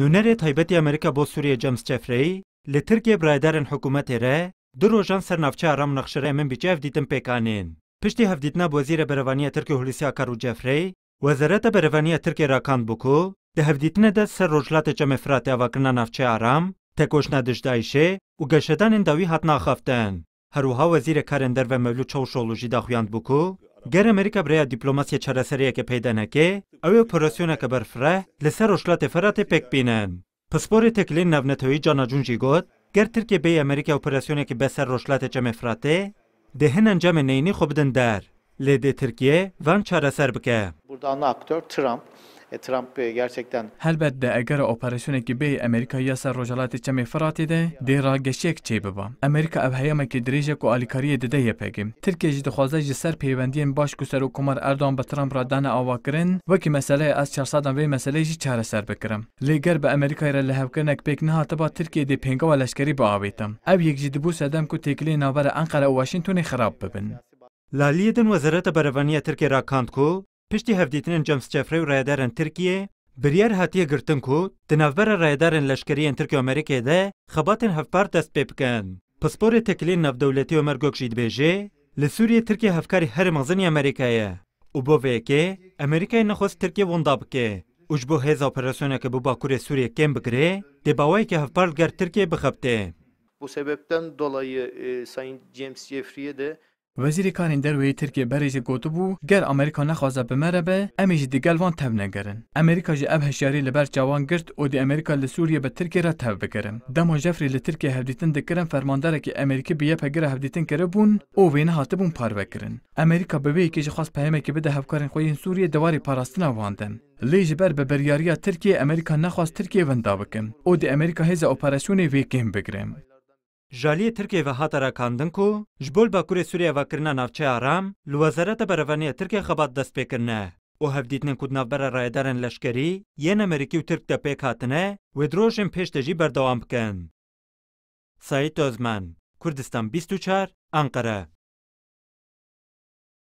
Nûnerê taybetî Amerîka bo Sûriye James Jeffrey li Tirkiye biraydarên hikûmetê re du rojan ser navçeya Ram Nexşirê min bîçev dîtin pêkanên. Piştî hevdîtina Wezîrê Berevaniya Tirkiye Hulusiya Karû Jeffrey, Wezareta Berevaniya Tirkiye rakand bû ku di hevdîtinê de ser rojlatê Çemefratê avakirina navçeya Ram, tekoşna dijdaişê û geşedanên dawî hatna axaftin. Herwiha Wezîrê Karên Derve Mevlûd Çewşoğlu jî daxuyand bû ku امریکا گەر ئەمریکا برایە دیپلۆماسیە چارەسەریەکە پەیدا نەکێ ئەوێ پۆرۆسیۆنەکە فرات پک بینن فەراتێ پێکبینن پسپۆری تەکلین نەونەتەوەی جاناجونجی گوت گەر امریکا بێ ئەمریکا و پۆرەسیۆنێکی بەسەر ڕۆژلاتە جەمێفراتێ دهن انجام نینی خوب بدن دار ترکیه وان ڤان چارەسەر بکه burada ana aktör Trump. E, Trump e, gerçekten Helbette eger operasyoneki bey Amerika ya ser rojalati çemê Firatê de dêra geşiyek çê biba. Amerika ev heyemeke dirêjek û alîkariyê dide yê pegî. Tirkiye jî dixwaze ji ser pêwendiyên baş ku Serokkomar Erdogan bi Trump ra dane ava kirin, wekî meseleyê ez çarsadan vê meseleyê jî çareser bikirim. Lêger bi Amerikayê re lehevkirinek pêk nehatiba Tirkiye dê pêngawa leşkerî biavêtim. Ev yek jî dibû sedem ku têkilê navbera Ankara û Washingtonê xirab bibin. Laliyedin Wezareta Berevaniya Tirkiye ra kand ku پشتی هەفتیتنن جەمسچەفرە و ڕێدارن ترکیە بریار هاتیە گرتن کو دنavbera ڕێدارن لەشکریان ترکی ئەمریکێدە خەباتن هەفپار دەست پێ بکەن پسپۆری تەکلین نەفدەولەتی ومەرگۆکشی دبێژێ لە سووریە ترکی هەفکاری هەر مەزنی ئەمریکایە و بۆ vêkê ئەمریکای نەخۆست ترکیە وەندا بکێ وش بۆ هێزا پرەسۆنەکە بۆ باکوورێ سووریە کێم بکرێ دێباوایکە هەفپار گەر ترکێ بخەبتێ. Bu sebepten dolayı e, Sayın James Jeffrey'e de وزیر کارین دروی ترکیه برێژی گوتبوو گەر ئەمریکا به مربه امیج ئەمیش دیگەلوان تەب نگرن امریکا جی اب هەشیاری لبر جوان گرت او دی ئەمریکا لە د بە ترکێرە را بگەرم دەمە ژەفری لە ترکیە هەبدیتن دەکردن فەرماندارێکی ئەمریکی بیە پەگەرە هەبدیتن کرە بوون ئەو وێنە هاتبوون خاص که کی خواست هف بدە خو این سوریه دواری پاراستنە واندن لی جبر به بریاریا ترکیه امریکا نخواست ترکیه وندا بکم او دی امریکا اپریشن اپراسیونی ویکیم بگرم Jaliyê Tirkiye ve hat rakandin ku ji bol bakurê Sûriya vekirina navçeya Aram li Wezareta Berevaniya Tirkiye xebat destpêkirine. û hevdîtinên ku navbera rayedarên leşkerî yên Amerîkî û Tirk de pêk hatine wê drojên pêş de jî berdewam bikin. Sayit Özmen, Kurdistan 24, Ankara